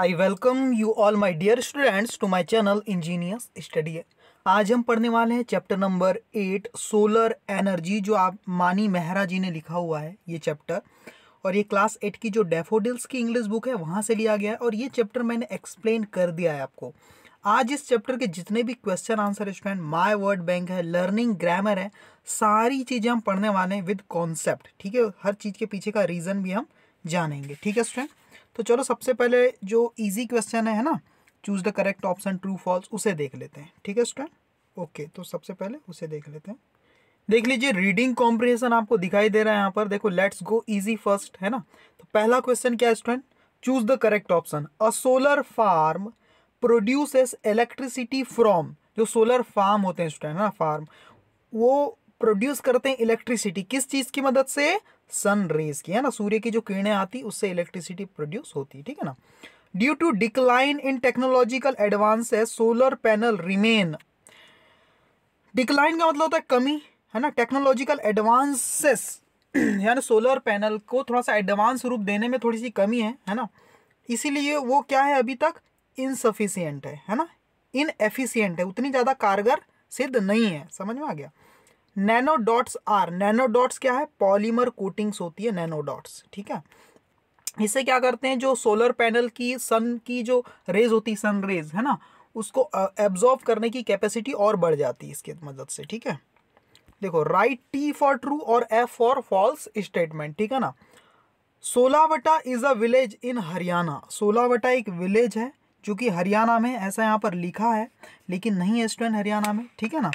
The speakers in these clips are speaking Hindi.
I welcome you all my dear students to my channel engineers study आज हम पढ़ने वाले हैं chapter number eight solar energy जो आप मानी मेहरा जी ने लिखा हुआ है ये चैप्टर और ये क्लास एट की जो डेफोडिल्स की इंग्लिश बुक है वहाँ से लिया गया है और ये चैप्टर मैंने एक्सप्लेन कर दिया है आपको आज इस चैप्टर के जितने भी question answer student my word bank है लर्निंग ग्रामर है सारी चीज़ें हम पढ़ने वाले हैं विद कॉन्सेप्ट ठीक है हर चीज़ के पीछे का रीज़न भी हम जानेंगे ठीक है स्टूडेंट तो चलो सबसे पहले जो इजी क्वेश्चन है ना choose the correct option true false उसे देख लेते हैं ठीक है स्टूडेंट ओके तो सबसे पहले उसे देख लेते हैं देख लीजिए रीडिंग कॉम्प्रिहेंशन आपको दिखाई दे रहा है यहाँ पर देखो लेट्स गो इजी फर्स्ट है ना तो पहला क्वेश्चन क्या है student choose the correct option a solar farm produce electricity from जो सोलर फार्म होते हैं स्टूडेंट है ना फार्म वो प्रोड्यूस करते हैं इलेक्ट्रिसिटी किस चीज़ की मदद से सन रेज की है ना सूर्य की जो किरणें आती उससे इलेक्ट्रिसिटी प्रोड्यूस होती ठीक है ना due to decline in technological advances solar panel remain decline का मतलब होता है कमी है ना टेक्नोलॉजिकल एडवांसेस यानी सोलर पैनल को थोड़ा सा एडवांस रूप देने में थोड़ी सी कमी है है ना इसीलिए वो क्या है अभी तक इनसफिशियंट है है ना एफिशियंट है उतनी ज़्यादा कारगर सिद्ध नहीं है समझ में आ गया nano dots are nano dots क्या है पॉलीमर कोटिंग्स होती है नैनो डॉट्स ठीक है इससे क्या करते हैं जो सोलर पैनल की सन की जो रेज होती है सन रेज है ना उसको एब्जॉर्व करने की कैपेसिटी और बढ़ जाती है इसकी मदद से ठीक है देखो राइट टी फॉर ट्रू और एफ फॉर फॉल्स स्टेटमेंट ठीक है ना Solawata is a village in Haryana Solawata एक विलेज है जो कि हरियाणा में ऐसा यहाँ पर लिखा है लेकिन नहीं है स्टूडेंट हरियाणा में ठीक है ना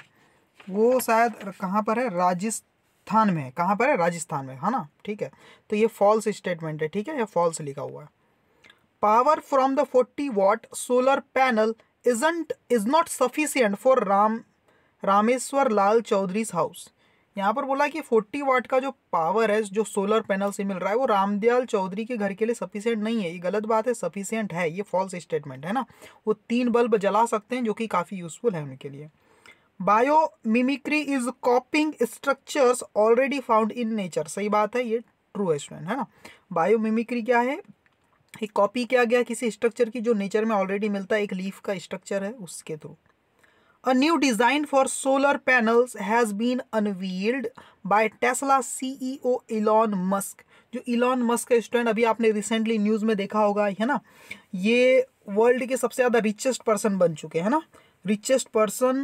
वो शायद कहाँ पर है राजस्थान में है कहाँ पर है राजस्थान में है ना ठीक है तो ये फॉल्स स्टेटमेंट है ठीक है ये फॉल्स लिखा हुआ है power from the forty watt solar panel isn't is not sufficient for Ram Rameshwar Lal Chaudhary's house यहाँ पर बोला कि फोर्टी वाट का जो पावर है जो सोलर पैनल से मिल रहा है वो रामदयाल चौधरी के घर के लिए सफिशियंट नहीं है ये गलत बात है सफिशियंट है ये फॉल्स स्टेटमेंट है ना वो तीन बल्ब जला सकते हैं जो कि काफ़ी यूजफुल है उनके लिए biomimicry is copying structure already found in nature सही बात है ये ट्रू है स्टूडेंट है ना बायोमिमिक्री क्या है एक कॉपी किया गया किसी स्ट्रक्चर की जो नेचर में ऑलरेडी मिलता है एक लीफ का स्ट्रक्चर है उसके through a new design for solar panels has been unveiled by Tesla CEO Elon Musk जो इलॉन मस्क का स्टूडेंट अभी आपने रिसेंटली न्यूज़ में देखा होगा है ना ये वर्ल्ड के सबसे ज़्यादा रिचेस्ट पर्सन बन चुके हैं ना richest person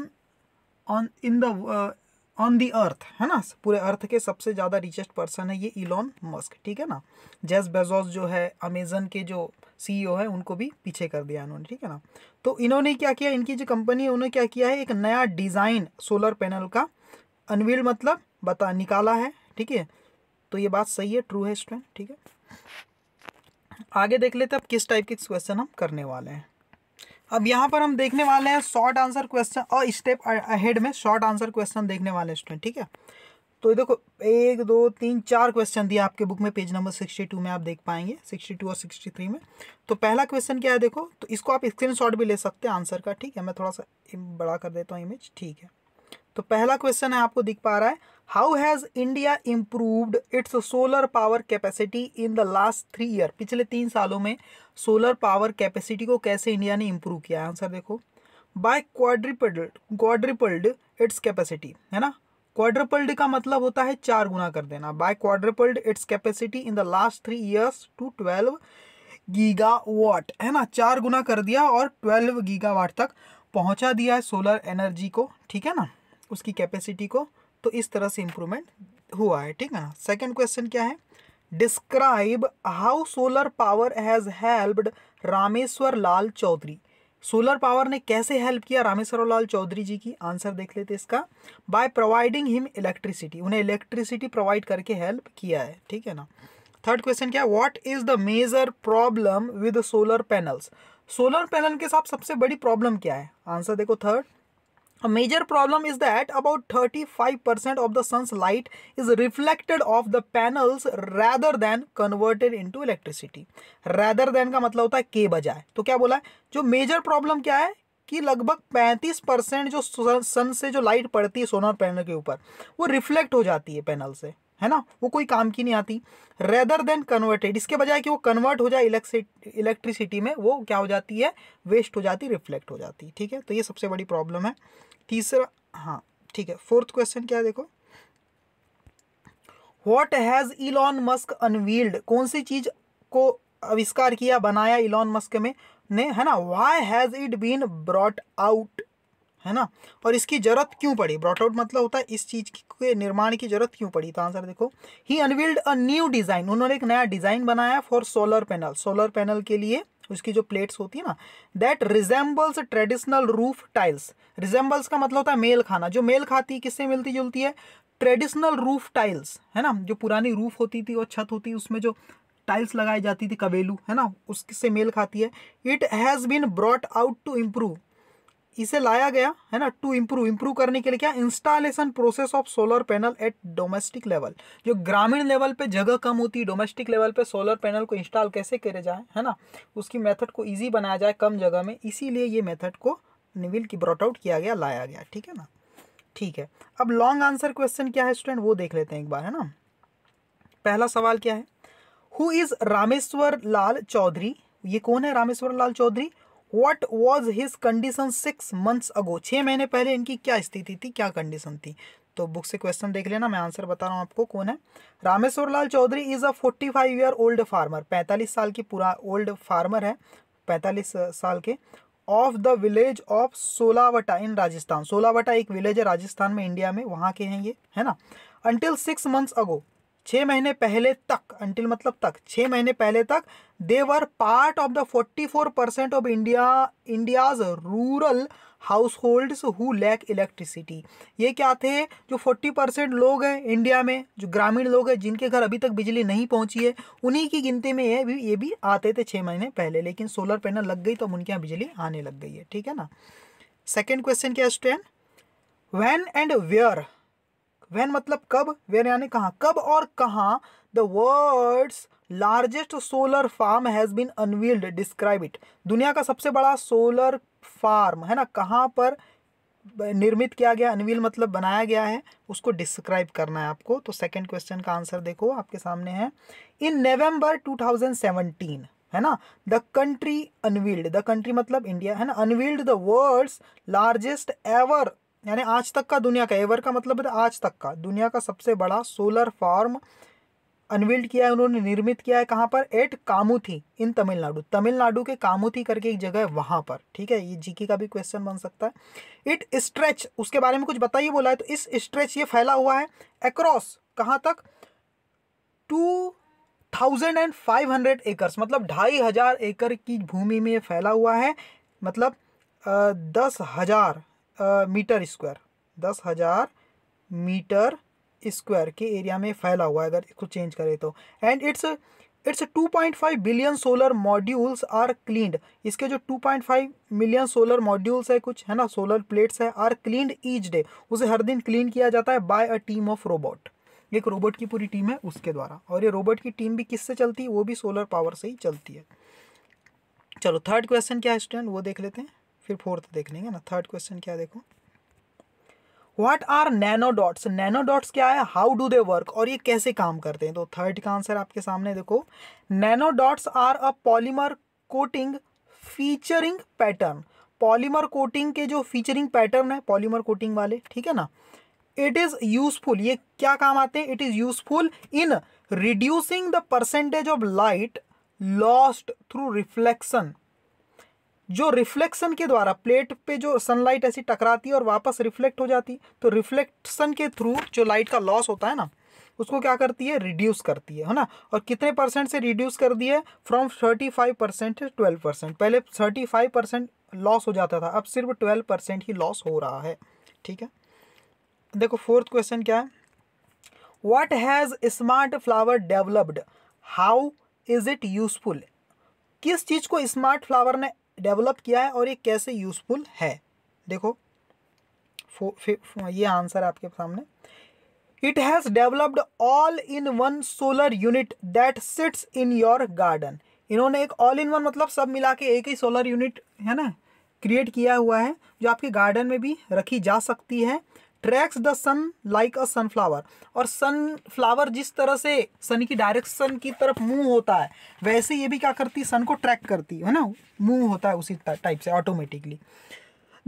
on in the on the earth है ना पूरे अर्थ के सबसे ज़्यादा रिचेस्ट पर्सन है ये इलॉन मस्क ठीक है ना जेस बेजोस जो है अमेजन के जो सीईओ है उनको भी पीछे कर दिया इन्होंने ठीक है ना तो इन्होंने क्या किया इनकी जो कंपनी है उन्होंने क्या किया है एक नया डिज़ाइन सोलर पैनल का अनविल मतलब बता निकाला है ठीक है तो ये बात सही है ट्रू है स्टूडेंट ठीक है आगे देख लेते हैं अब किस टाइप के क्वेश्चन हम करने वाले हैं अब यहाँ पर हम देखने वाले हैं शॉर्ट आंसर क्वेश्चन और स्टेप अहेड में शॉर्ट आंसर क्वेश्चन देखने वाले हैं स्टूडेंट ठीक है तो देखो एक दो तीन चार क्वेश्चन दिया आपके बुक में पेज नंबर सिक्सटी टू में आप देख पाएंगे सिक्सटी टू और सिक्सटी थ्री में तो पहला क्वेश्चन क्या है देखो तो इसको आप स्क्रीन भी ले सकते हैं आंसर का ठीक है मैं थोड़ा सा बड़ा कर देता हूँ इमेज ठीक है तो पहला क्वेश्चन है आपको दिख पा रहा है how has India improved its solar power capacity in the last three year पिछले तीन सालों में सोलर पावर कैपेसिटी को कैसे इंडिया ने इम्प्रूव किया है आंसर देखो by quadrupled quadrupled its capacity है ना क्वाड्रिपल्ड का मतलब होता है चार गुना कर देना by quadrupled its capacity in the last three years to twelve gigawatt है ना चार गुना कर दिया और ट्वेल्व गीगा वाट तक पहुंचा दिया है सोलर एनर्जी को ठीक है ना उसकी कैपेसिटी को तो इस तरह से इम्प्रूवमेंट हुआ है ठीक है ना सेकेंड क्वेश्चन क्या है describe how solar power has helped Rameshwar Lal Chaudhary solar power ने कैसे हेल्प किया रामेश्वर लाल चौधरी जी की आंसर देख लेते इसका बाय प्रोवाइडिंग हिम इलेक्ट्रिसिटी उन्हें इलेक्ट्रिसिटी प्रोवाइड करके हेल्प किया है ठीक है ना थर्ड क्वेश्चन क्या है what is the major problem with solar panels solar panel के साथ सबसे बड़ी प्रॉब्लम क्या है आंसर देखो third a major problem is that about 35% of the sun's light is reflected off the panels rather than converted into electricity. Rather than का मतलब होता है के बजाय तो क्या बोला है जो मेजर प्रॉब्लम क्या है कि लगभग 35 परसेंट जो सन से जो लाइट पड़ती है सोलर पैनल के ऊपर वो रिफ्लेक्ट हो जाती है पैनल से है ना वो कोई काम की नहीं आती रेदर देन कन्वर्टेड इसके बजाय कि वो कन्वर्ट हो जाए इलेक्ट्रिसिटी में वो क्या हो जाती है वेस्ट हो जाती रिफ्लेक्ट हो जाती ठीक है तो ये सबसे बड़ी प्रॉब्लम है तीसरा हाँ ठीक है फोर्थ क्वेश्चन क्या देखो what has Elon Musk unveiled कौन सी चीज़ को आविष्कार किया बनाया इलॉन मस्क में ने है ना why has it been brought out है ना और इसकी जरूरत क्यों पड़ी ब्रॉट आउट मतलब होता है इस चीज़ के निर्माण की जरूरत क्यों पड़ी तो आंसर देखो he unveiled a new design उन्होंने एक नया डिज़ाइन बनाया for solar panel solar panel के लिए तो इसकी जो प्लेट्स होती है ना that resembles traditional roof tiles resembles का मतलब होता है मेल खाना जो मेल खाती है किससे मिलती जुलती है ट्रेडिशनल रूफ टाइल्स है ना जो पुरानी रूफ होती थी और छत होती उसमें जो टाइल्स लगाई जाती थी कबेलू है ना उससे मेल खाती है it has been brought out to improve इसे लाया गया है ना टू इंप्रूव इंप्रूव करने के लिए क्या installation process of solar panel at domestic level जो ग्रामीण लेवल पे जगह कम होती है डोमेस्टिक लेवल पे सोलर पैनल को इंस्टॉल कैसे करे जाए है ना उसकी मेथड को इजी बनाया जाए कम जगह में इसीलिए ये मेथड को निविल की ब्रॉट आउट किया गया लाया गया ठीक है ना ठीक है अब लॉन्ग आंसर क्वेश्चन क्या है स्टूडेंट वो देख लेते हैं एक बार है ना पहला सवाल क्या है हु इज़ रामेश्वर लाल चौधरी ये कौन है Rameshwar Lal Chaudhary what was his condition six months ago छः महीने पहले इनकी क्या स्थिति थी क्या कंडीशन थी तो बुक से क्वेश्चन देख लेना मैं आंसर बता रहा हूँ आपको कौन है Rameshwar Lal Chaudhary is a forty five year old farmer पैंतालीस साल की पूरा ओल्ड फार्मर है पैंतालीस साल के of the village of Solawata in Rajasthan Solawata एक विलेज है राजस्थान में इंडिया में वहाँ के हैं ये है ना अंटिल सिक्स मंथ्स अगो छः महीने पहले तक अंटिल मतलब तक छः महीने पहले तक they were part of the forty four percent of India India's rural household who lack electricity ये क्या थे जो फोर्टी परसेंट लोग हैं इंडिया में जो ग्रामीण लोग हैं जिनके घर अभी तक बिजली नहीं पहुंची है उन्हीं की गिनती में ये भी ये भी आते थे छः महीने पहले लेकिन सोलर पैनल लग गई तो अब उनके यहाँ बिजली आने लग गई है ठीक है ना सेकेंड क्वेश्चन क्या stand when and where when मतलब कब वेन यानी कहाँ कब और कहाँ the world's largest solar farm has been unveiled describe it दुनिया का सबसे बड़ा सोलर फार्म है ना कहाँ पर निर्मित किया गया अनवील मतलब बनाया गया है उसको डिस्क्राइब करना है आपको तो सेकंड क्वेश्चन का आंसर देखो आपके सामने है इन नवंबर 2017 है ना the country unveiled the country मतलब इंडिया है ना unveiled the world's largest ever यानी आज तक का दुनिया का एवर का मतलब है आज तक का दुनिया का सबसे बड़ा सोलर फार्म अनविल्ड किया है उन्होंने निर्मित किया है कहाँ पर एट कामुथी इन तमिलनाडु तमिलनाडु के कामुथी करके एक जगह है वहाँ पर ठीक है ये जीके का भी क्वेश्चन बन सकता है इट स्ट्रेच उसके बारे में कुछ बताइए बोला है तो इस स्ट्रेच ये फैला हुआ है अक्रॉस कहाँ तक two thousand and five hundred acres मतलब ढाई हज़ार एकड़ की भूमि में फैला हुआ है मतलब दस हज़ार मीटर स्क्वायर दस हज़ार मीटर स्क्वायर के एरिया में फैला हुआ है अगर इसको चेंज करें तो and its its two point five billion solar modules are cleaned इसके जो two point five million solar modules है कुछ है ना सोलर प्लेट्स है आर क्लीनड ईच डे उसे हर दिन क्लीन किया जाता है by a team of robot एक रोबोट की पूरी टीम है उसके द्वारा और ये रोबोट की टीम भी किससे चलती है वो भी सोलर पावर से ही चलती है चलो थर्ड क्वेश्चन क्या है स्टूडेंट वो देख लेते हैं फिर फोर्थ देख लेंगे ना थर्ड क्वेश्चन क्या देखो what are nano dots nano dots क्या है हाउ डू दे वर्क और ये कैसे काम करते हैं तो थर्ड का आंसर आपके सामने देखो nano dots are a polymer coating featuring pattern polymer coating के जो फीचरिंग पैटर्न है पॉलीमर कोटिंग वाले ठीक है ना इट इज़ यूजफुल ये क्या काम आते हैं it is useful in reducing the percentage of light lost through reflection जो रिफ्लेक्शन के द्वारा प्लेट पे जो सनलाइट ऐसी टकराती है और वापस रिफ्लेक्ट हो जाती है तो रिफ्लेक्शन के थ्रू जो लाइट का लॉस होता है ना उसको क्या करती है रिड्यूस करती है है ना और कितने परसेंट से रिड्यूस कर दी है from thirty five percent to twelve percent पहले थर्टी फाइव परसेंट लॉस हो जाता था अब सिर्फ ट्वेल्व परसेंट ही लॉस हो रहा है ठीक है देखो फोर्थ क्वेश्चन क्या है what has smart flower developed how is it useful किस चीज़ को स्मार्ट फ्लावर ने डेवलप किया है और ये कैसे यूज़फुल है देखो फो, फो, ये आंसर आपके सामने it has developed all in one solar unit that sits in your garden इन्होंने एक ऑल इन वन मतलब सब मिला के एक ही सोलर यूनिट है ना क्रिएट किया हुआ है जो आपके गार्डन में भी रखी जा सकती है tracks the sun like a sunflower और सनफ्लावर जिस तरह से सन की डायरेक्शन की तरफ मूव होता है वैसे ये भी क्या करती है सन को ट्रैक करती है ना मूव होता है उसी टाइप से ऑटोमेटिकली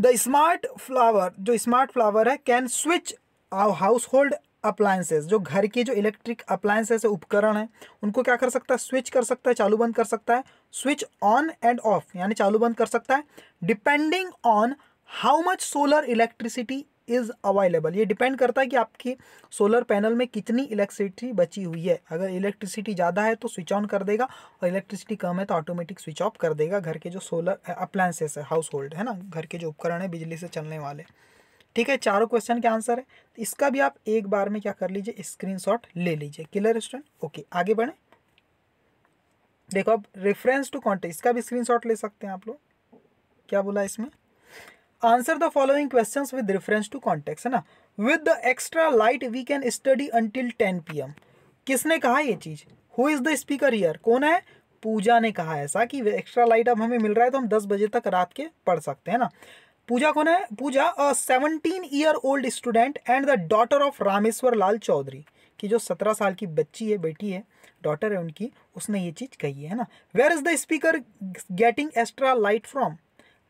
द स्मार्ट फ्लावर जो स्मार्ट फ्लावर है can switch household appliances जो घर के जो इलेक्ट्रिक अप्लायंसेज उपकरण है उनको क्या कर सकता है स्विच कर सकता है चालू बंद कर सकता है स्विच ऑन एंड ऑफ यानी चालू बंद कर सकता है depending on how much solar electricity is available ये डिपेंड करता है कि आपकी सोलर पैनल में कितनी इलेक्ट्रिसिटी बची हुई है अगर इलेक्ट्रिसिटी ज़्यादा है तो स्विच ऑन कर देगा और इलेक्ट्रिसिटी कम है तो ऑटोमेटिक स्विच ऑफ कर देगा घर के जो सोलर अप्लायंसेस है हाउस होल्ड है ना घर के जो उपकरण है बिजली से चलने वाले ठीक है चारों क्वेश्चन के आंसर है इसका भी आप एक बार में क्या कर लीजिए स्क्रीन ले लीजिए क्लियर स्टूडेंट ओके आगे बढ़ें देखो अब रेफरेंस टू कॉन्टेक्ट इसका भी स्क्रीन ले सकते हैं आप लोग क्या बोला इसमें answer the following question with reference to context है ना with the extra light we can study until ten P M किसने कहा ये चीज़ who is the speaker here कौन है पूजा ने कहा ऐसा कि एक्स्ट्रा लाइट अब हमें मिल रहा है तो हम दस बजे तक रात के पढ़ सकते हैं ना पूजा कौन है Pooja seventeen year old student and the daughter of Rameshwar Lal Chaudhary कि जो सत्रह साल की बच्ची है बेटी है डॉटर है उनकी उसने ये चीज़ कही है ना where is the speaker getting extra light from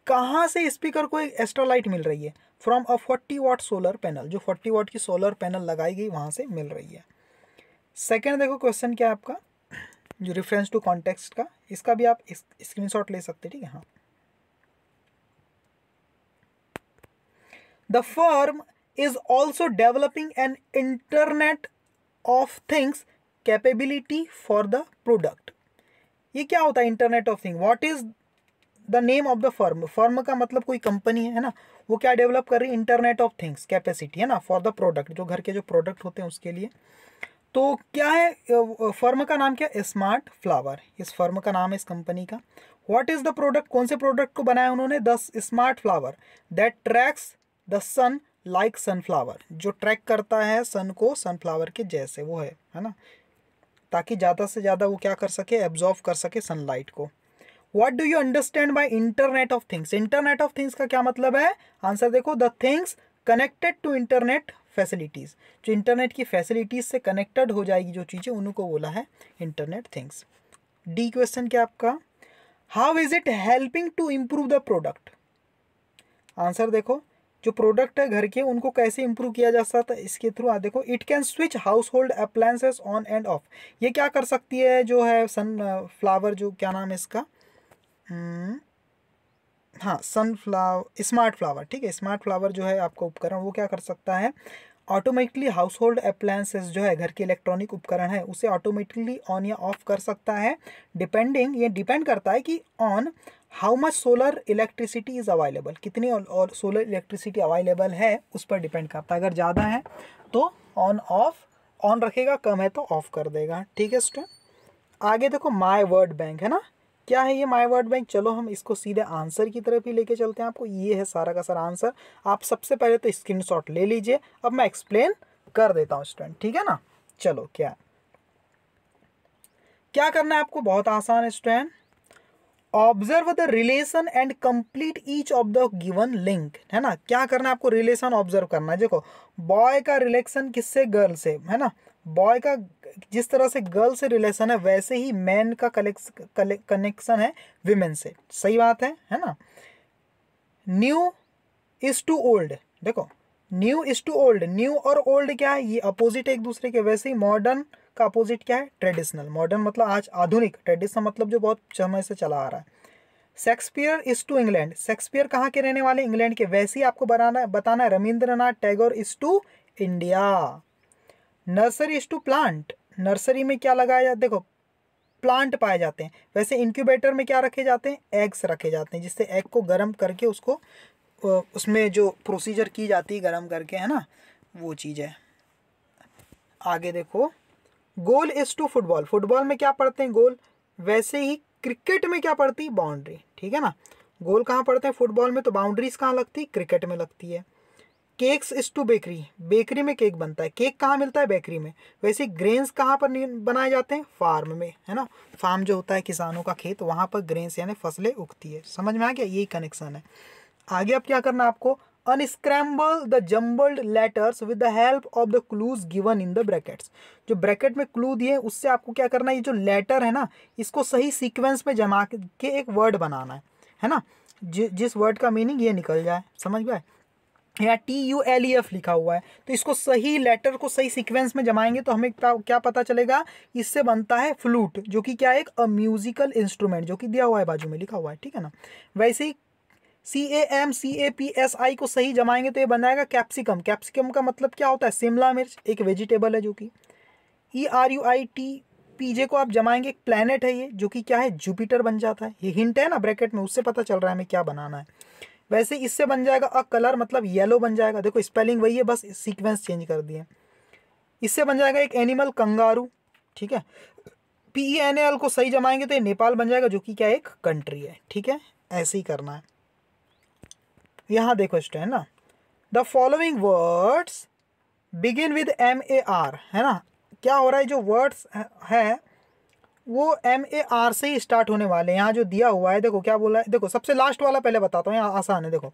कहाँ से स्पीकर को एक लाइट मिल रही है from a forty watt solar panel जो फोर्टी वाट की सोलर पैनल लगाई गई वहाँ से मिल रही है सेकेंड देखो क्वेश्चन क्या है आपका जो रेफरेंस टू कॉन्टेक्स्ट का इसका भी आप शॉट ले सकते ठीक है हाँ the firm is also developing an internet of things capability for the product ये क्या होता है internet of thing what is the name of the firm firm का मतलब कोई कंपनी है ना वो क्या डेवलप कर रही है इंटरनेट ऑफ थिंग्स कैपेसिटी है ना फॉर द प्रोडक्ट जो घर के जो प्रोडक्ट होते हैं उसके लिए तो क्या है फर्म का नाम क्या है स्मार्ट फ्लावर इस फर्म का नाम है इस कंपनी का व्हाट इज़ द प्रोडक्ट कौन से प्रोडक्ट को बनाया उन्होंने the smart flower that tracks the sun like sunflower जो ट्रैक करता है सन को सनफ्लावर के जैसे वो है है ना ताकि ज़्यादा से ज़्यादा वो क्या कर सके एब्जॉर्व कर सके सनलाइट को what do you understand by internet of things internet of things का क्या मतलब है आंसर देखो the things connected to internet facilities जो इंटरनेट की फैसिलिटीज़ से कनेक्टेड हो जाएगी जो चीज़ें उनको बोला है इंटरनेट थिंग्स डी क्वेश्चन क्या आपका how is it helping to improve the product answer देखो जो प्रोडक्ट है घर के उनको कैसे इम्प्रूव किया जा सकता है इसके थ्रू आ देखो it can switch household appliances on and off ये क्या कर सकती है जो है सन फ्लावर uh, जो क्या नाम है इसका हम्म। हाँ सनफ्लावर स्मार्ट फ्लावर ठीक है स्मार्ट फ्लावर जो है आपका उपकरण वो क्या कर सकता है ऑटोमेटिकली हाउस होल्ड अप्लायंसेस जो है घर के इलेक्ट्रॉनिक उपकरण है उसे ऑटोमेटिकली ऑन या ऑफ कर सकता है डिपेंडिंग ये डिपेंड करता है कि on how much solar electricity is available कितनी और सोलर इलेक्ट्रिसिटी अवेलेबल है उस पर डिपेंड करता है अगर ज़्यादा है तो ऑन ऑफ ऑन रखेगा कम है तो ऑफ कर देगा ठीक है स्टूडेंट आगे देखो माई वर्ड बैंक है ना क्या है ये माई वर्ड बैंक चलो हम इसको सीधे आंसर की तरफ ही लेके चलते हैं आपको ये है सारा का सारा आंसर आप सबसे पहले तो स्क्रीन ले लीजिए अब मैं एक्सप्लेन कर देता हूँ स्टूडेंट ठीक है ना चलो क्या क्या करना है आपको बहुत आसान है student observe the relation and complete each of the given link है ना क्या करना है आपको रिलेशन ऑब्जर्व करना है देखो बॉय का रिलेशन किससे गर्ल से है ना बॉय का जिस तरह से गर्ल से रिलेशन है वैसे ही मैन का कनेक्शन है विमेन से सही बात है है ना न्यू इज टू ओल्ड देखो new is to old new और ओल्ड क्या है ये अपोजिट एक दूसरे के वैसे ही मॉडर्न का अपोजिट क्या है ट्रेडिशनल मॉडर्न मतलब आज आधुनिक ट्रेडिशनल मतलब जो बहुत समय से चला आ रहा है Shakespeare is to England Shakespeare कहाँ के रहने वाले इंग्लैंड के वैसे ही आपको बनाना बताना है Rabindranath Tagore is to India nursery is to plant nursery में क्या लगाया जाता देखो प्लांट पाए जाते हैं वैसे इंक्यूबेटर में क्या रखे जाते हैं एग्स रखे जाते हैं जिससे एग को गर्म करके उसको उसमें जो प्रोसीजर की जाती है गर्म करके है ना वो चीज़ है आगे देखो goal is to football football में क्या पढ़ते हैं गोल वैसे ही क्रिकेट में क्या पड़ती है बाउंड्री ठीक है ना गोल कहाँ पड़ते हैं फुटबॉल में तो बाउंड्रीज कहाँ लगती है क्रिकेट में लगती है cakes is to bakery bakery में केक बनता है केक कहाँ मिलता है बेकरी में वैसे ग्रेन्स कहाँ पर बनाए जाते हैं फार्म में है ना फार्म जो होता है किसानों का खेत वहाँ पर ग्रेन्स यानी फसलें उगती है समझ में आ गया यही कनेक्शन है आगे अब क्या करना आपको unscramble the jumbled letters with the help of the clues given in the brackets जो ब्रैकेट में क्लू दिए उससे आपको क्या करना है ये जो लेटर है ना इसको सही सीक्वेंस में जमा के एक वर्ड बनाना है है ना जि, जिस वर्ड का मीनिंग ये निकल जाए समझ गए या T U L E F लिखा हुआ है तो इसको सही लेटर को सही सीक्वेंस में जमाएंगे तो हमें क्या पता चलेगा इससे बनता है फ्लूट जो कि क्या एक अ म्यूजिकल इंस्ट्रूमेंट जो कि दिया हुआ है बाजू में लिखा हुआ है ठीक है ना वैसे ही C A M C A P S I को सही जमाएंगे तो ये बन जाएगा कैप्सिकम कैप्सिकम का मतलब क्या होता है शिमला मिर्च एक वेजिटेबल है जो कि E R U I T P J को आप जमाएंगे एक प्लानट है ये जो कि क्या है जुपिटर बन जाता है ये हिंट है ना ब्रैकेट में उससे पता चल रहा है हमें क्या बनाना है वैसे इससे बन जाएगा अ कलर मतलब येलो बन जाएगा देखो स्पेलिंग वही है बस सीक्वेंस चेंज कर दिए इससे बन जाएगा एक एनिमल कंगारू ठीक है पी ई एन एल को सही जमाएंगे तो ये नेपाल बन जाएगा जो कि क्या एक कंट्री है ठीक है ऐसे ही करना है यहाँ देखो इस्टो है ना the following words begin with M A R है ना क्या हो रहा है जो वर्ड्स है वो एम ए आर से ही स्टार्ट होने वाले हैं यहाँ जो दिया हुआ है देखो क्या बोला है देखो सबसे लास्ट वाला पहले बताता हूँ यहाँ आसान है देखो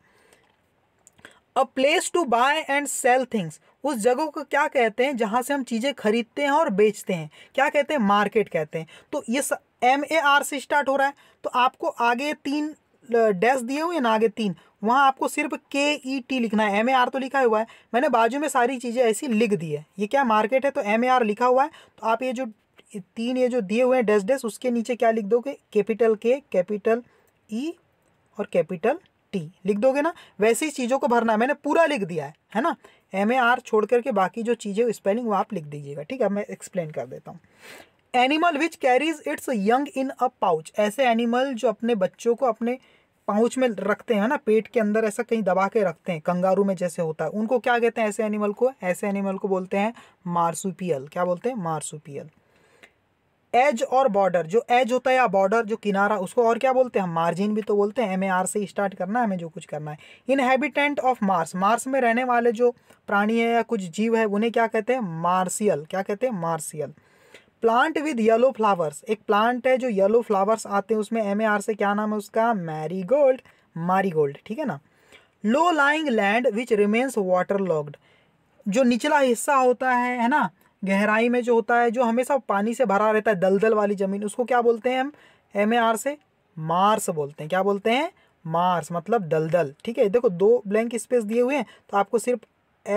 a place to buy and sell things उस जगह को क्या कहते हैं जहाँ से हम चीज़ें खरीदते हैं और बेचते हैं क्या कहते हैं मार्केट कहते हैं तो ये एम ए आर से स्टार्ट हो रहा है तो आपको आगे तीन डैश दिए हुए ना आगे तीन वहाँ आपको सिर्फ के ई टी लिखना है एम ए आर तो लिखा हुआ है मैंने बाजू में सारी चीज़ें ऐसी लिख दी है ये क्या मार्केट है तो एम ए आर लिखा हुआ है तो आप ये जो तीन ये जो दिए हुए हैं डैश डैश उसके नीचे क्या लिख दोगे कैपिटल के कैपिटल ई और कैपिटल टी लिख दोगे ना वैसे ही चीज़ों को भरना है मैंने पूरा लिख दिया है है ना एम ए आर छोड़ करके बाकी जो चीज़ें स्पेलिंग वो आप लिख दीजिएगा ठीक है मैं एक्सप्लेन कर देता हूँ animal which carries its young in a pouch ऐसे एनिमल जो अपने बच्चों को अपने पाउच में रखते हैं ना पेट के अंदर ऐसा कहीं दबा के रखते हैं कंगारू में जैसे होता है उनको क्या कहते हैं ऐसे एनिमल को ऐसे एनिमल को बोलते हैं मार्सुपियल क्या बोलते हैं मार्सुपियल एज और बॉर्डर जो एज होता है या बॉर्डर जो किनारा उसको और क्या बोलते हैं हम मार्जिन भी तो बोलते हैं एम ए आर से स्टार्ट करना है हमें जो कुछ करना है इनहेबिटेंट ऑफ मार्स मार्स में रहने वाले जो प्राणी है या कुछ जीव है उन्हें क्या कहते हैं मार्सियल क्या कहते हैं मार्सियल प्लांट विद येलो फ्लावर्स एक प्लांट है जो येलो फ्लावर्स आते हैं उसमें एम ए आर से क्या नाम है उसका मैरी गोल्ड मारी गोल्ड ठीक है ना low lying land which remains waterlogged जो निचला हिस्सा होता है है ना गहराई में जो होता है जो हमेशा पानी से भरा रहता है दलदल वाली ज़मीन उसको क्या बोलते हैं हम एम ए आर से मार्स बोलते हैं क्या बोलते हैं मार्स मतलब दलदल ठीक है देखो दो ब्लैंक स्पेस दिए हुए हैं तो आपको सिर्फ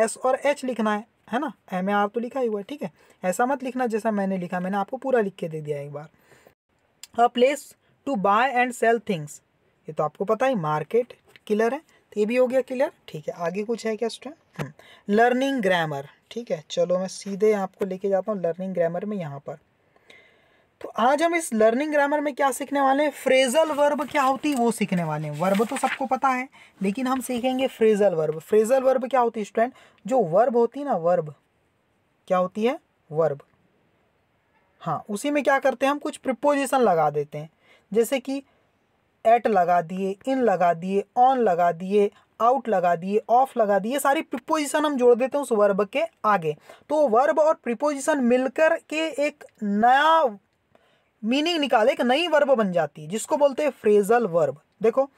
एस और एच लिखना है है ना एम ए आर तो लिखा ही हुआ है ठीक है ऐसा मत लिखना जैसा मैंने लिखा मैंने आपको पूरा लिख के दे दिया एक बार a place to buy and sell things ये तो आपको पता ही मार्केट क्लियर है तो ये भी हो गया क्लियर ठीक है आगे कुछ है क्या स्टूडेंट लर्निंग ग्रामर ठीक है चलो मैं सीधे आपको लेके जाता हूँ लर्निंग ग्रामर में यहाँ पर तो आज हम इस लर्निंग ग्रामर में क्या सीखने वाले हैं फ्रेजल वर्ब क्या होती है वो सीखने वाले हैं वर्ब तो सबको पता है लेकिन हम सीखेंगे फ्रेजल वर्ब फ्रेजल वर्ब क्या होती है स्टूडेंट जो वर्ब होती है ना वर्ब क्या होती है वर्ब हाँ उसी में क्या करते हैं हम कुछ प्रिपोजिशन लगा देते हैं जैसे कि एट लगा दिए इन लगा दिए ऑन लगा दिए आउट लगा दिए ऑफ लगा दिए सारी प्रिपोजिशन हम जोड़ देते हैं उस वर्ब के आगे तो वर्ब और प्रिपोजिशन मिलकर के एक नया मीनिंग निकाले एक नई वर्ब बन जाती है जिसको बोलते हैं फ्रेजल वर्ब देखो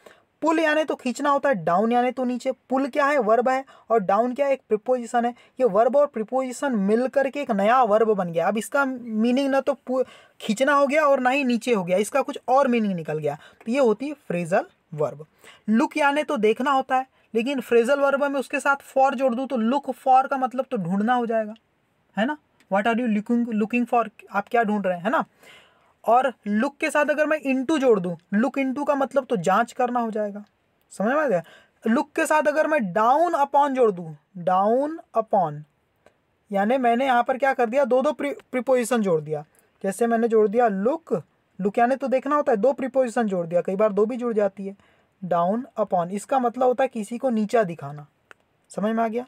पुल यानी तो खींचना होता है डाउन यानी तो नीचे पुल क्या है वर्ब है और डाउन क्या है एक प्रिपोजिशन है ये वर्ब और प्रिपोजिशन मिल करके एक नया वर्ब बन गया अब इसका मीनिंग ना तो खींचना हो गया और ना ही नीचे हो गया इसका कुछ और मीनिंग निकल गया तो ये होती है फ्रेजल वर्ब लुक यानी तो देखना होता है लेकिन फ्रेजल वर्ब में उसके साथ फॉर जोड़ दूँ तो लुक फॉर का मतलब तो ढूंढना हो जाएगा है ना what are you looking looking for आप क्या ढूंढ रहे हैं है ना और लुक के साथ अगर मैं इंटू जोड़ दूँ लुक इंटू का मतलब तो जांच करना हो जाएगा समझ में आ गया लुक के साथ अगर मैं डाउन अपॉन जोड़ दूँ डाउन अपॉन यानी मैंने यहाँ पर क्या कर दिया दो दो प्रिपोजिशन जोड़ दिया जैसे मैंने जोड़ दिया लुक लुकिया ने तो देखना होता है दो प्रिपोजिशन जोड़ दिया कई बार दो भी जुड़ जाती है डाउन अपॉन इसका मतलब होता है किसी को नीचा दिखाना समझ में आ गया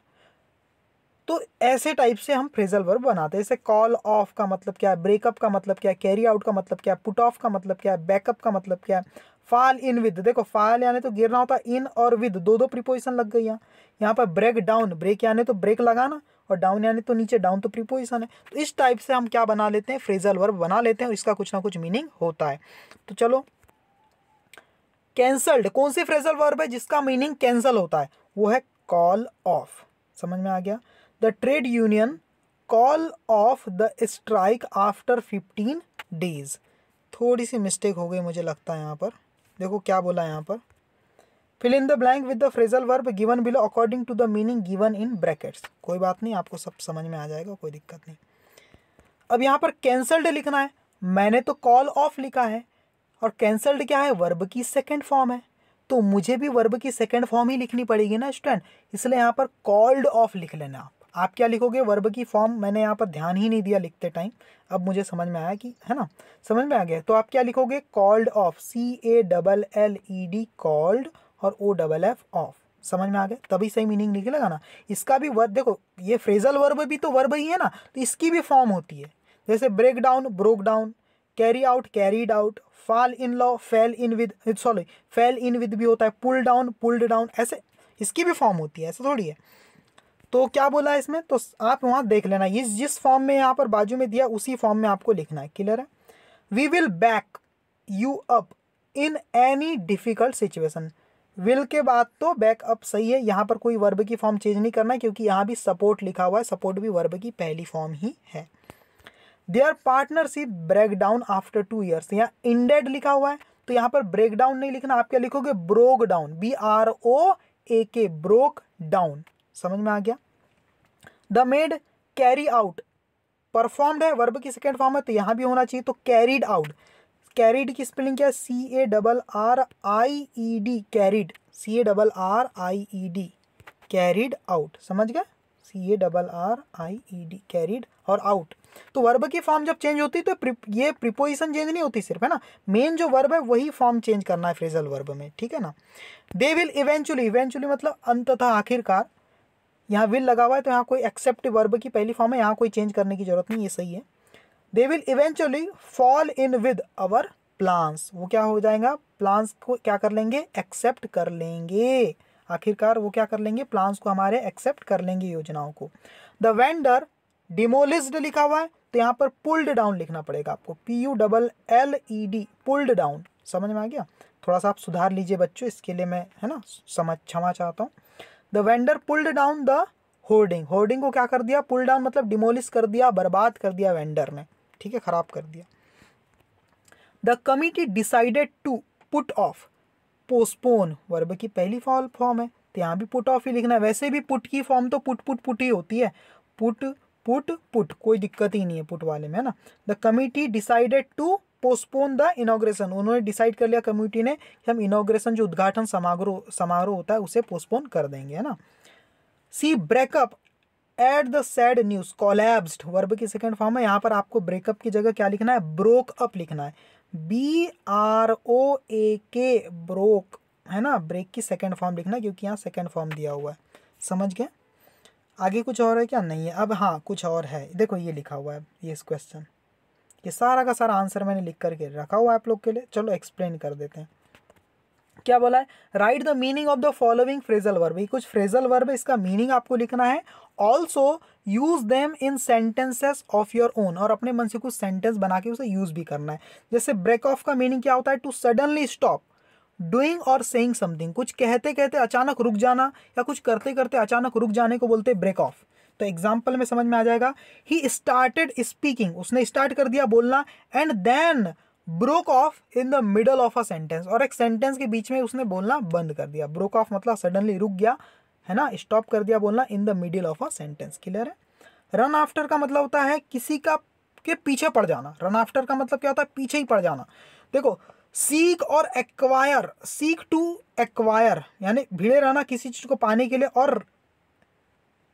तो ऐसे टाइप से हम फ्रेजल वर्ब बनाते हैं जैसे कॉल ऑफ का मतलब क्या है ब्रेकअप का मतलब क्या है कैरी आउट का मतलब क्या है पुट ऑफ का मतलब क्या है बैकअप का मतलब क्या है फाल इन विद देखो फाल यानी तो गिरना होता है इन और विद दो दो प्रिपोजिशन लग गई यहाँ यहाँ पर ब्रेक डाउन ब्रेक यानी तो ब्रेक लगाना और डाउन यानी तो नीचे डाउन तो प्रीपोजिशन है तो इस टाइप से हम क्या बना लेते हैं फ्रेजल वर्ब बना लेते हैं और इसका कुछ ना कुछ मीनिंग होता है तो चलो कैंसल्ड कौन सी फ्रेजल वर्ब है जिसका मीनिंग कैंसल होता है वो है कॉल ऑफ समझ में आ गया the trade union call off the strike after fifteen days थोड़ी सी मिस्टेक हो गई मुझे लगता है यहाँ पर देखो क्या बोला यहाँ पर fill in the blank with the phrasal verb given below according to the meaning given in brackets कोई बात नहीं आपको सब समझ में आ जाएगा कोई दिक्कत नहीं अब यहाँ पर कैंसल्ड लिखना है मैंने तो कॉल ऑफ लिखा है और कैंसल्ड क्या है वर्ब की सेकेंड फॉर्म है तो मुझे भी वर्ब की सेकेंड फॉर्म ही लिखनी पड़ेगी ना स्टूडेंट इसलिए यहाँ पर कॉल्ड ऑफ लिख लेना आप आप क्या लिखोगे वर्ब की फॉर्म मैंने यहाँ पर ध्यान ही नहीं दिया लिखते टाइम अब मुझे समझ में आया कि है ना समझ में आ गया तो आप क्या लिखोगे called off C A double L E D called और ओ डबल एफ ऑफ समझ में आ गया तभी सही मीनिंग निकलेगा ना इसका भी वर्ब देखो ये फ्रेजल वर्ब भी तो वर्ब ही है ना तो इसकी भी फॉर्म होती है जैसे break down broke down carry out carried out fall in law fell in with sorry fell in with भी होता है पुल डाउन पुल्ड डाउन ऐसे इसकी भी फॉर्म होती है ऐसा थोड़ी है तो क्या बोला इसमें तो आप वहाँ देख लेना इस जिस फॉर्म में यहाँ पर बाजू में दिया उसी फॉर्म में आपको लिखना है क्लियर है we will back you up in any difficult situation will के बाद तो बैकअप सही है यहाँ पर कोई वर्ब की फॉर्म चेंज नहीं करना क्योंकि यहाँ भी सपोर्ट लिखा हुआ है सपोर्ट भी वर्ब की पहली फॉर्म ही है their partnership break down after two years यहाँ इंडेड लिखा हुआ है तो यहाँ पर ब्रेक डाउन नहीं लिखना आप क्या लिखोगे broke down B R O A K broke down समझ में आ गया the made carry out performed है वर्ब की सेकेंड फॉर्म है तो यहाँ भी होना चाहिए तो कैरीड आउट कैरिड की स्पेलिंग क्या है C A double R I E D carried C A double R I E D carried out समझ गए C A double R I E D carried और आउट तो वर्ब की फॉर्म जब चेंज होती है तो ये प्रिपोजिशन चेंज नहीं होती सिर्फ है ना मेन जो वर्ब है वही फॉर्म चेंज करना है फ्रेजल वर्ब में ठीक है ना दे विल इवेंचुअली इवेंचुअली मतलब अंततः आखिरकार यहाँ विल लगा हुआ है तो यहाँ कोई एक्सेप्ट वर्ब की पहली फॉर्म है यहाँ कोई चेंज करने की जरूरत नहीं ये सही है they will eventually fall in with our plans वो क्या हो जाएगा प्लांस को क्या कर लेंगे एक्सेप्ट कर लेंगे आखिरकार वो क्या कर लेंगे प्लांस को हमारे एक्सेप्ट कर लेंगे योजनाओं को द वेंडर डिमोलिस्ड लिखा हुआ है तो यहाँ पर पुल्ड डाउन लिखना पड़ेगा आपको P U double L E D pulled down समझ में आ गया थोड़ा सा आप सुधार लीजिए बच्चों इसके लिए मैं है ना समझ क्षमा चाहता हूँ the vendor pulled down the hoarding hoarding को क्या कर दिया पुल डाउन मतलब डिमोलिश कर दिया बर्बाद कर दिया वेंडर ने ठीक है ख़राब कर दिया the committee decided to put off postpone verb की पहली फॉल फॉर्म है तो यहाँ भी पुट ऑफ ही लिखना है वैसे भी पुट की फॉर्म तो पुट पुट पुट ही होती है पुट पुट पुट कोई दिक्कत ही नहीं है पुट वाले में है ना the committee decided to postpone the inauguration उन्होंने डिसाइड कर लिया कमिटी ने कि हम इनोग्रेशन जो उद्घाटन समारोह समारोह होता है उसे पोस्टपोन कर देंगे है ना she breakup at the sad news collapsed verb की सेकेंड फॉर्म है यहाँ पर आपको ब्रेकअप की जगह क्या लिखना है ब्रोक अप लिखना है B R O A K broke है ना ब्रेक की सेकेंड फॉर्म लिखना है क्योंकि यहाँ सेकेंड फॉर्म दिया हुआ है समझ गए आगे कुछ और है क्या नहीं है अब हाँ कुछ और है देखो ये लिखा हुआ है ये इस क्वेश्चन ये सारा का सारा आंसर मैंने लिख करके रखा हुआ है आप लोग के लिए चलो एक्सप्लेन कर देते हैं क्या बोला है write the meaning of the following phrasal verb ये कुछ फ्रेजल वर्ब इसका मीनिंग आपको लिखना है also use them in sentences of your own और अपने मन से कुछ सेंटेंस बना के उसे यूज भी करना है जैसे ब्रेक ऑफ का मीनिंग क्या होता है टू सडनली स्टॉप डूइंग और सेइंग समथिंग कुछ कहते कहते अचानक रुक जाना या कुछ करते करते अचानक रुक जाने को बोलते ब्रेक ऑफ तो एग्जाम्पल में समझ में आ जाएगा ही स्टार्टेड स्पीकिंग उसने स्टार्ट कर दिया बोलना and then broke off in the middle of a sentence और एक सेंटेंस के बीच में उसने बोलना बंद कर दिया ब्रोक ऑफ मतलब सडनली रुक गया है ना स्टॉप कर दिया बोलना in the middle of a sentence clear है रन आफ्टर का मतलब होता है किसी का के पीछे पड़ जाना रन आफ्टर का मतलब क्या होता है पीछे ही पड़ जाना देखो सीक और एक्वायर सीक टू एक्वायर यानी भिड़े रहना किसी चीज़ को पाने के लिए और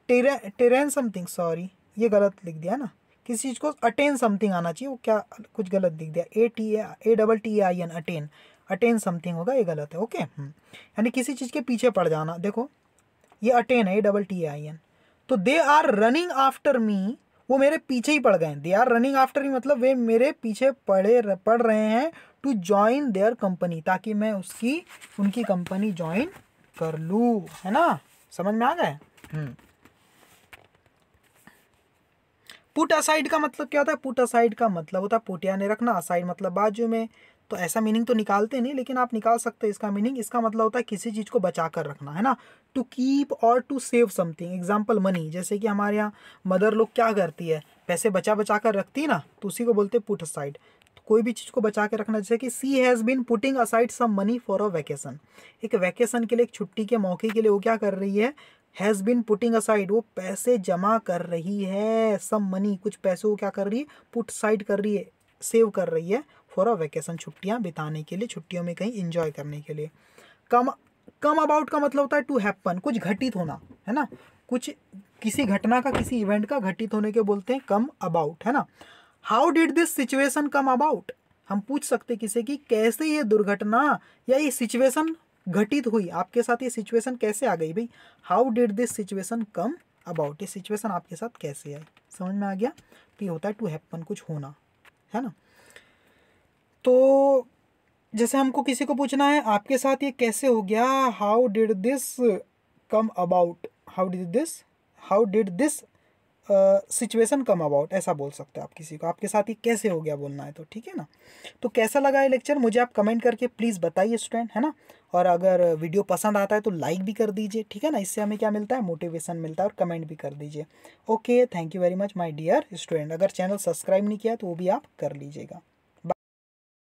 टेरे टेरेन समथिंग सॉरी ये गलत लिख दिया है ना किसी चीज़ को अटेन समथिंग आना चाहिए वो क्या कुछ गलत दिख दिया A T A double T I N attain attain something होगा ये गलत है ओके हम्म। यानी किसी चीज़ के पीछे पड़ जाना देखो ये अटेन है A double T I N तो they are running after me वो मेरे पीछे ही पड़ गए they are running after me मतलब वे मेरे पीछे पड़े पड़ रहे हैं टू ज्वाइन देयर कंपनी ताकि मैं उसकी उनकी कंपनी ज्वाइन कर लूँ है ना समझ में आ गए पुट असाइड का मतलब क्या होता है पुट असाइड का मतलब होता है पुटियाने रखना असाइड मतलब बाजू में तो ऐसा मीनिंग तो निकालते नहीं लेकिन आप निकाल सकते हैं इसका मीनिंग इसका मतलब होता है किसी चीज़ को बचा कर रखना है ना टू कीप और to save something example money जैसे कि हमारे यहाँ मदर लोग क्या करती है पैसे बचा बचा कर रखती है ना तो उसी को बोलते पुट असाइड तो कोई भी चीज़ को बचा के रखना जैसे कि she has been putting aside some money for a vacation एक वैकेशन के लिए एक छुट्टी के मौके के लिए वो क्या कर रही है हैज़ बिन पुटिंग असाइड वो पैसे जमा कर रही है सम मनी कुछ पैसे को क्या कर रही है पुट साइड कर रही है सेव कर रही है फॉर अ वैकेशन छुट्टियाँ बिताने के लिए छुट्टियों में कहीं इंजॉय करने के लिए कम कम अबाउट का मतलब होता है टू हैपन कुछ घटित होना है ना कुछ किसी घटना का किसी इवेंट का घटित होने के बोलते हैं कम अबाउट है ना how did this situation come about हम पूछ सकते किसे कि कैसे ये दुर्घटना या ये सिचुएशन घटित हुई आपके साथ ये सिचुएशन कैसे आ गई भाई how did this situation come about ये सिचुएशन आपके साथ कैसे आई समझ में आ गया तो ये होता है टू हैपन कुछ होना है ना तो जैसे हमको किसी को पूछना है आपके साथ ये कैसे हो गया how did this come about how did this how did this situation come about ऐसा बोल सकते हो आप किसी को आपके साथ ही कैसे हो गया बोलना है तो ठीक है ना तो कैसा लगा ये लेक्चर मुझे आप कमेंट करके प्लीज़ बताइए स्टूडेंट है ना और अगर वीडियो पसंद आता है तो लाइक भी कर दीजिए ठीक है ना इससे हमें क्या मिलता है मोटिवेशन मिलता है और कमेंट भी कर दीजिए okay thank you very much my dear student अगर चैनल सब्सक्राइब नहीं किया तो वो भी आप कर लीजिएगा